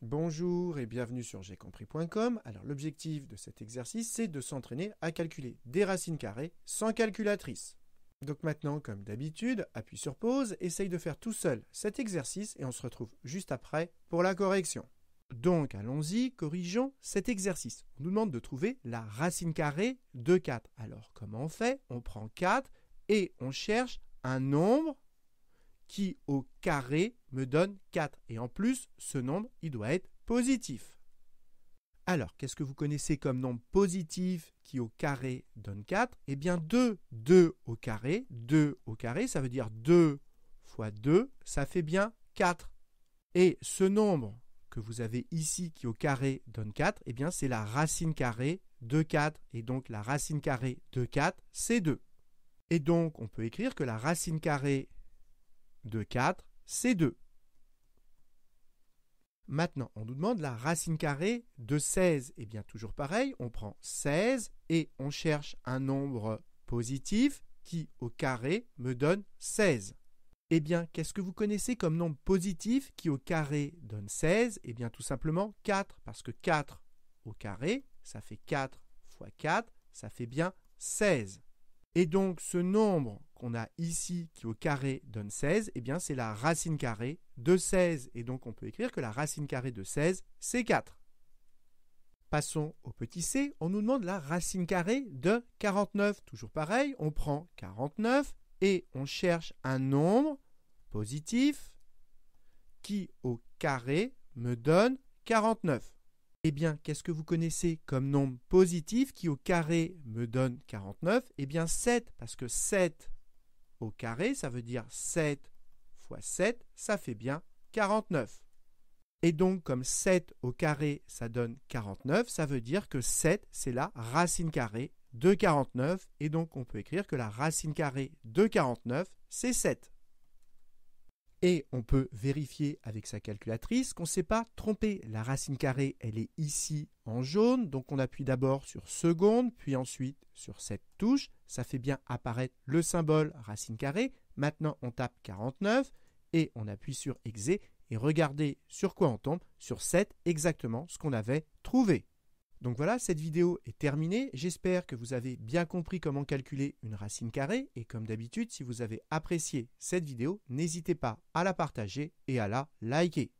Bonjour et bienvenue sur compris.com. Alors l'objectif de cet exercice, c'est de s'entraîner à calculer des racines carrées sans calculatrice. Donc maintenant, comme d'habitude, appuie sur pause, essaye de faire tout seul cet exercice et on se retrouve juste après pour la correction. Donc allons-y, corrigeons cet exercice. On nous demande de trouver la racine carrée de 4. Alors comment on fait On prend 4 et on cherche un nombre qui au carré me donne 4. Et en plus, ce nombre, il doit être positif. Alors, qu'est-ce que vous connaissez comme nombre positif qui au carré donne 4 Et eh bien 2. 2 au carré, 2 au carré, ça veut dire 2 fois 2, ça fait bien 4. Et ce nombre que vous avez ici qui au carré donne 4, et eh bien c'est la racine carrée de 4. Et donc la racine carrée de 4, c'est 2. Et donc on peut écrire que la racine carrée de 4, c'est 2. Maintenant, on nous demande la racine carrée de 16. Eh bien, toujours pareil, on prend 16 et on cherche un nombre positif qui, au carré, me donne 16. Eh bien, qu'est-ce que vous connaissez comme nombre positif qui, au carré, donne 16 Eh bien, tout simplement 4, parce que 4 au carré, ça fait 4 fois 4, ça fait bien 16. Et donc, ce nombre qu'on a ici qui au carré donne 16, et eh bien c'est la racine carrée de 16. Et donc on peut écrire que la racine carrée de 16, c'est 4. Passons au petit c, on nous demande la racine carrée de 49. Toujours pareil, on prend 49 et on cherche un nombre positif qui au carré me donne 49. Eh bien, qu'est-ce que vous connaissez comme nombre positif qui au carré me donne 49 Eh bien 7, parce que 7 au carré, ça veut dire 7 fois 7, ça fait bien 49. Et donc, comme 7 au carré, ça donne 49, ça veut dire que 7, c'est la racine carrée de 49. Et donc, on peut écrire que la racine carrée de 49, c'est 7. Et on peut vérifier avec sa calculatrice qu'on ne s'est pas trompé. La racine carrée, elle est ici en jaune, donc on appuie d'abord sur seconde, puis ensuite sur cette touche. Ça fait bien apparaître le symbole racine carrée. Maintenant, on tape 49 et on appuie sur exé. Et regardez sur quoi on tombe, sur 7, exactement ce qu'on avait trouvé. Donc voilà, cette vidéo est terminée. J'espère que vous avez bien compris comment calculer une racine carrée. Et comme d'habitude, si vous avez apprécié cette vidéo, n'hésitez pas à la partager et à la liker.